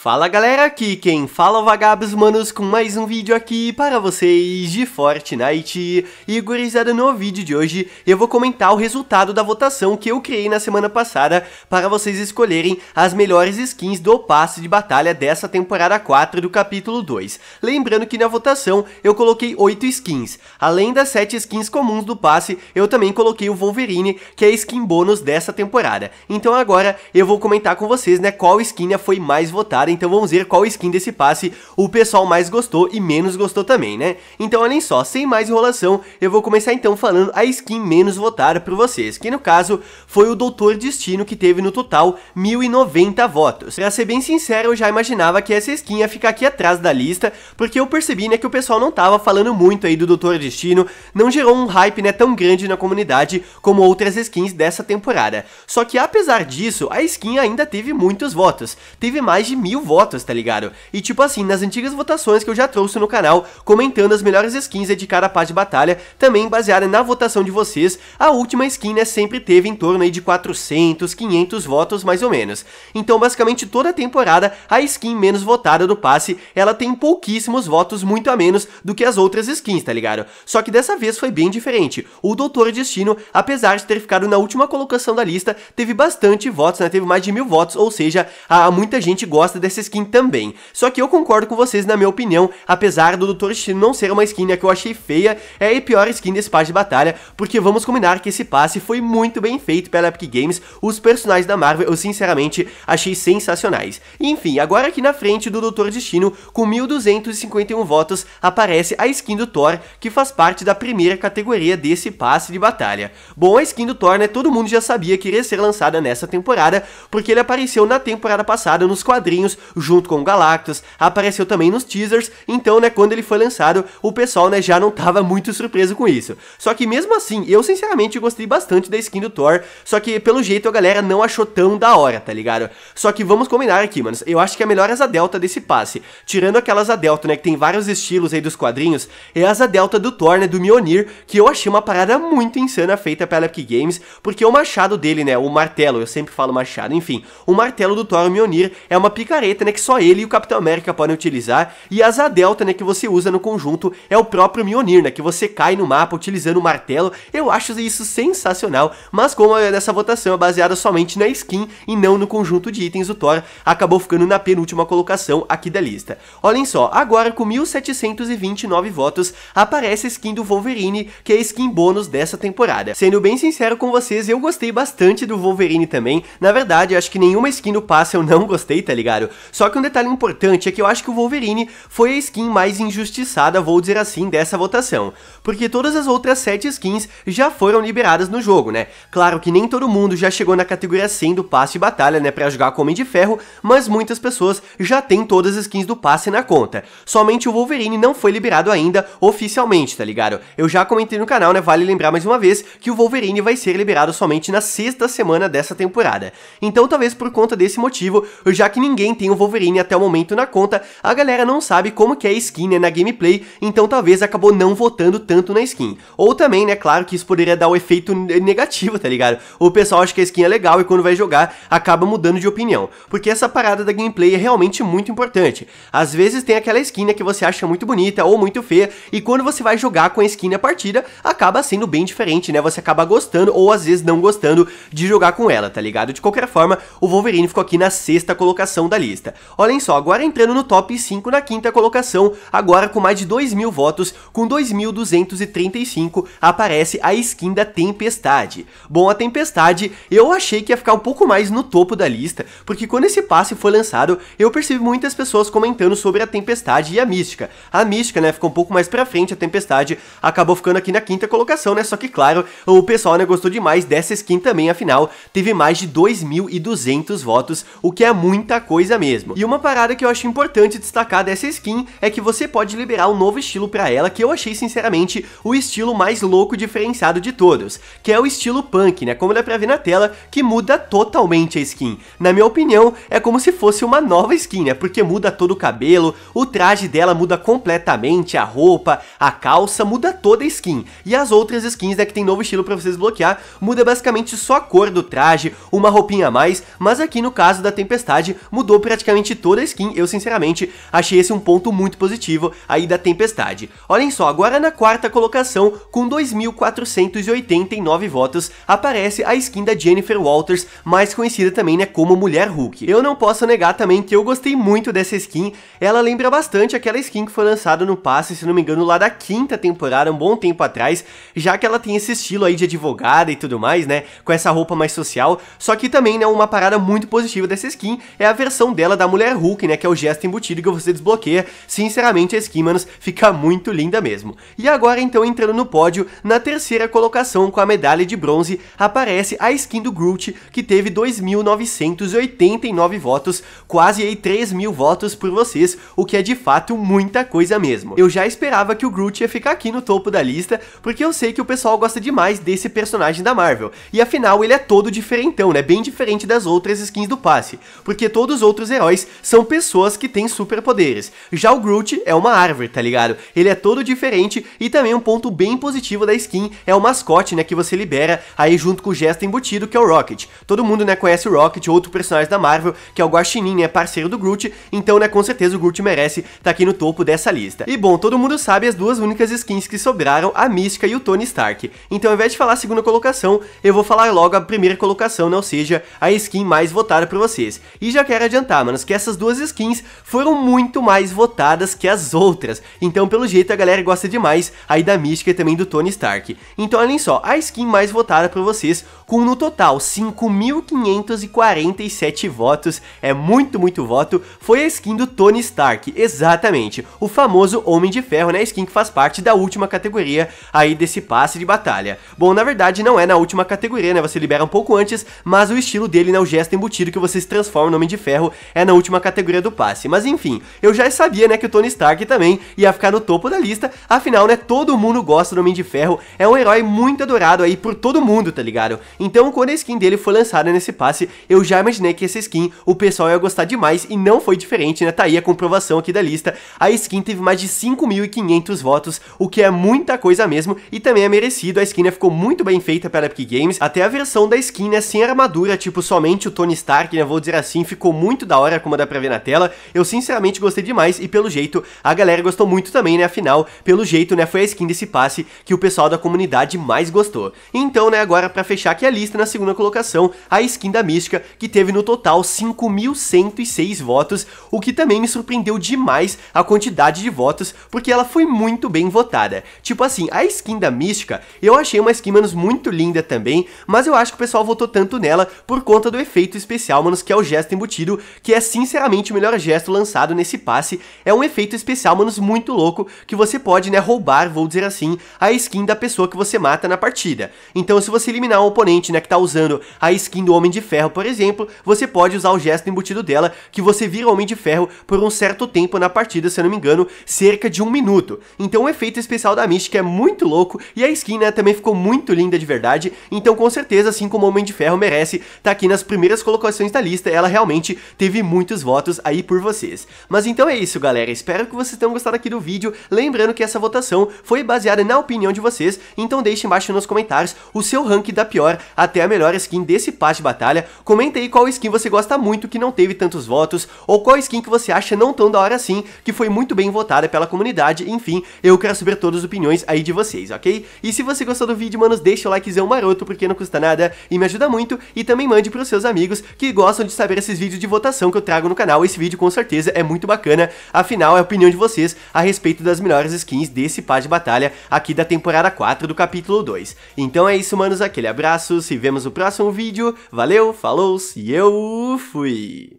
Fala galera, aqui quem fala é o Vagabos Manos com mais um vídeo aqui para vocês de Fortnite E gurizada, no vídeo de hoje eu vou comentar o resultado da votação que eu criei na semana passada Para vocês escolherem as melhores skins do passe de batalha dessa temporada 4 do capítulo 2 Lembrando que na votação eu coloquei 8 skins Além das 7 skins comuns do passe, eu também coloquei o Wolverine que é a skin bônus dessa temporada Então agora eu vou comentar com vocês né, qual skin foi mais votada então vamos ver qual skin desse passe o pessoal mais gostou e menos gostou também, né? Então olhem só, sem mais enrolação, eu vou começar então falando a skin menos votada por vocês, que no caso foi o Doutor Destino, que teve no total 1090 votos. Pra ser bem sincero, eu já imaginava que essa skin ia ficar aqui atrás da lista, porque eu percebi né, que o pessoal não tava falando muito aí do Doutor Destino, não gerou um hype né, tão grande na comunidade como outras skins dessa temporada. Só que apesar disso, a skin ainda teve muitos votos, teve mais de mil mil votos, tá ligado? E tipo assim, nas antigas votações que eu já trouxe no canal, comentando as melhores skins de cada pá de batalha, também baseada na votação de vocês, a última skin, né, sempre teve em torno aí de 400, 500 votos mais ou menos. Então basicamente toda a temporada, a skin menos votada do passe, ela tem pouquíssimos votos, muito a menos do que as outras skins, tá ligado? Só que dessa vez foi bem diferente. O Doutor Destino, apesar de ter ficado na última colocação da lista, teve bastante votos, né, teve mais de mil votos, ou seja, a, muita gente gosta dessa dessa skin também. Só que eu concordo com vocês na minha opinião, apesar do Dr. Destino não ser uma skin que eu achei feia, é a pior skin desse passe de batalha, porque vamos combinar que esse passe foi muito bem feito pela Epic Games, os personagens da Marvel eu sinceramente achei sensacionais. Enfim, agora aqui na frente do Dr. Destino, com 1251 votos, aparece a skin do Thor, que faz parte da primeira categoria desse passe de batalha. Bom, a skin do Thor, né, todo mundo já sabia que iria ser lançada nessa temporada, porque ele apareceu na temporada passada nos quadrinhos junto com o Galactus, apareceu também nos teasers, então, né, quando ele foi lançado, o pessoal, né, já não tava muito surpreso com isso. Só que mesmo assim, eu sinceramente gostei bastante da skin do Thor, só que pelo jeito a galera não achou tão da hora, tá ligado? Só que vamos combinar aqui, mano, eu acho que a melhor é asa delta desse passe, tirando aquelas asa delta, né, que tem vários estilos aí dos quadrinhos, é a asa delta do Thor, né, do Mjolnir, que eu achei uma parada muito insana feita pela Epic Games, porque o machado dele, né, o martelo, eu sempre falo machado, enfim, o martelo do Thor Mjolnir é uma picareta né, que só ele e o Capitão América podem utilizar, e a asa delta, né, que você usa no conjunto é o próprio Mionir, né, que você cai no mapa utilizando o martelo. Eu acho isso sensacional, mas como é essa votação é baseada somente na skin e não no conjunto de itens o Thor, acabou ficando na penúltima colocação aqui da lista. Olhem só, agora com 1729 votos aparece a skin do Wolverine, que é a skin bônus dessa temporada. Sendo bem sincero com vocês, eu gostei bastante do Wolverine também. Na verdade, acho que nenhuma skin do passe eu não gostei, tá ligado? Só que um detalhe importante é que eu acho que o Wolverine foi a skin mais injustiçada, vou dizer assim, dessa votação. Porque todas as outras 7 skins já foram liberadas no jogo, né? Claro que nem todo mundo já chegou na categoria 100 do passe e batalha, né, pra jogar com Homem de Ferro, mas muitas pessoas já têm todas as skins do passe na conta. Somente o Wolverine não foi liberado ainda oficialmente, tá ligado? Eu já comentei no canal, né, vale lembrar mais uma vez que o Wolverine vai ser liberado somente na sexta semana dessa temporada. Então talvez por conta desse motivo, já que ninguém tem tem o Wolverine até o momento na conta, a galera não sabe como que é a skin né, na gameplay, então talvez acabou não votando tanto na skin. Ou também, né, claro que isso poderia dar o um efeito negativo, tá ligado? O pessoal acha que a skin é legal e quando vai jogar acaba mudando de opinião, porque essa parada da gameplay é realmente muito importante. Às vezes tem aquela skin né, que você acha muito bonita ou muito feia e quando você vai jogar com a skin na partida, acaba sendo bem diferente, né? Você acaba gostando ou às vezes não gostando de jogar com ela, tá ligado? De qualquer forma, o Wolverine ficou aqui na sexta colocação da lista lista. Olhem só, agora entrando no top 5 na quinta colocação, agora com mais de 2 mil votos, com 2.235, aparece a skin da Tempestade. Bom, a Tempestade, eu achei que ia ficar um pouco mais no topo da lista, porque quando esse passe foi lançado, eu percebi muitas pessoas comentando sobre a Tempestade e a Mística. A Mística, né, ficou um pouco mais pra frente, a Tempestade acabou ficando aqui na quinta colocação, né, só que claro, o pessoal, né, gostou demais dessa skin também, afinal, teve mais de 2.200 votos, o que é muita coisa mesmo. E uma parada que eu acho importante destacar dessa skin é que você pode liberar um novo estilo para ela, que eu achei sinceramente o estilo mais louco e diferenciado de todos, que é o estilo punk, né? Como dá pra ver na tela, que muda totalmente a skin. Na minha opinião, é como se fosse uma nova skin, né? Porque muda todo o cabelo, o traje dela muda completamente, a roupa, a calça, muda toda a skin. E as outras skins, né, que tem novo estilo para vocês bloquear, muda basicamente só a cor do traje, uma roupinha a mais, mas aqui no caso da Tempestade mudou praticamente toda a skin, eu sinceramente achei esse um ponto muito positivo aí da Tempestade. Olhem só, agora na quarta colocação, com 2.489 votos, aparece a skin da Jennifer Walters, mais conhecida também né, como Mulher Hulk. Eu não posso negar também que eu gostei muito dessa skin, ela lembra bastante aquela skin que foi lançada no passe, se não me engano, lá da quinta temporada, um bom tempo atrás, já que ela tem esse estilo aí de advogada e tudo mais, né, com essa roupa mais social, só que também, né, uma parada muito positiva dessa skin é a versão dela da mulher Hulk, né, que é o gesto embutido que você desbloqueia. Sinceramente, a manos, fica muito linda mesmo. E agora, então, entrando no pódio, na terceira colocação com a medalha de bronze, aparece a skin do Groot, que teve 2.989 votos, quase aí 3.000 votos por vocês, o que é de fato muita coisa mesmo. Eu já esperava que o Groot ia ficar aqui no topo da lista, porque eu sei que o pessoal gosta demais desse personagem da Marvel, e afinal ele é todo diferentão, né, bem diferente das outras skins do passe, porque todos os outros heróis são pessoas que têm superpoderes. Já o Groot é uma árvore, tá ligado? Ele é todo diferente e também um ponto bem positivo da skin é o mascote, né, que você libera aí junto com o gesto embutido que é o Rocket. Todo mundo, né, conhece o Rocket, outro personagem da Marvel, que é o Guaxinim, né, parceiro do Groot, então, né, com certeza o Groot merece estar tá aqui no topo dessa lista. E bom, todo mundo sabe as duas únicas skins que sobraram, a Mística e o Tony Stark. Então, ao invés de falar a segunda colocação, eu vou falar logo a primeira colocação, né, ou seja, a skin mais votada por vocês. E já quero adiantar comentar, manos, que essas duas skins foram muito mais votadas que as outras. Então, pelo jeito, a galera gosta demais aí da Mística e também do Tony Stark. Então, olhem só, a skin mais votada pra vocês, com no total 5.547 votos, é muito, muito voto, foi a skin do Tony Stark, exatamente, o famoso Homem de Ferro, né, a skin que faz parte da última categoria aí desse passe de batalha. Bom, na verdade, não é na última categoria, né, você libera um pouco antes, mas o estilo dele, né, o gesto embutido que você se transforma no Homem de Ferro, é na última categoria do passe. Mas enfim, eu já sabia, né, que o Tony Stark também ia ficar no topo da lista, afinal, né, todo mundo gosta do Homem de Ferro, é um herói muito adorado aí por todo mundo, tá ligado? Então, quando a skin dele foi lançada nesse passe, eu já imaginei que essa skin o pessoal ia gostar demais e não foi diferente, né? Tá aí a comprovação aqui da lista. A skin teve mais de 5.500 votos, o que é muita coisa mesmo e também é merecido. A skin né, ficou muito bem feita pela Epic Games. Até a versão da skin, né, sem armadura, tipo somente o Tony Stark, né, vou dizer assim, ficou muito da hora, como dá pra ver na tela. Eu sinceramente gostei demais e pelo jeito a galera gostou muito também, né? Afinal, pelo jeito, né, foi a skin desse passe que o pessoal da comunidade mais gostou. Então, né, agora pra fechar aqui a lista, na segunda colocação, a skin da Mística, que teve no total 5.106 votos, o que também me surpreendeu demais a quantidade de votos, porque ela foi muito bem votada. Tipo assim, a skin da Mística, eu achei uma skin, manos, muito linda também, mas eu acho que o pessoal votou tanto nela por conta do efeito especial, manos, que é o gesto embutido, que é sinceramente o melhor gesto lançado nesse passe, é um efeito especial, manos, muito louco, que você pode, né, roubar, vou dizer assim, a skin da pessoa que você mata na partida. Então, se você eliminar um oponente, né, que tá usando a skin do Homem de Ferro, por exemplo, você pode usar o gesto embutido dela, que você vira Homem de Ferro por um certo tempo na partida, se eu não me engano, cerca de um minuto. Então, o efeito especial da Mística é muito louco, e a skin, né, também ficou muito linda de verdade, então com certeza, assim como o Homem de Ferro merece, tá aqui nas primeiras colocações da lista, ela realmente teve tive muitos votos aí por vocês. Mas então é isso, galera. Espero que vocês tenham gostado aqui do vídeo. Lembrando que essa votação foi baseada na opinião de vocês, então deixe embaixo nos comentários o seu rank da pior até a melhor skin desse passe de batalha. Comenta aí qual skin você gosta muito que não teve tantos votos, ou qual skin que você acha não tão da hora assim, que foi muito bem votada pela comunidade. Enfim, eu quero saber todas as opiniões aí de vocês, ok? E se você gostou do vídeo, manos, deixa o likezão maroto, porque não custa nada e me ajuda muito. E também mande pros seus amigos que gostam de saber esses vídeos de votação recomendação que eu trago no canal. Esse vídeo com certeza é muito bacana, afinal é a opinião de vocês a respeito das melhores skins desse pá de batalha aqui da temporada 4 do capítulo 2. Então é isso, manos, aquele abraço, se vemos no próximo vídeo, valeu, falou e eu fui!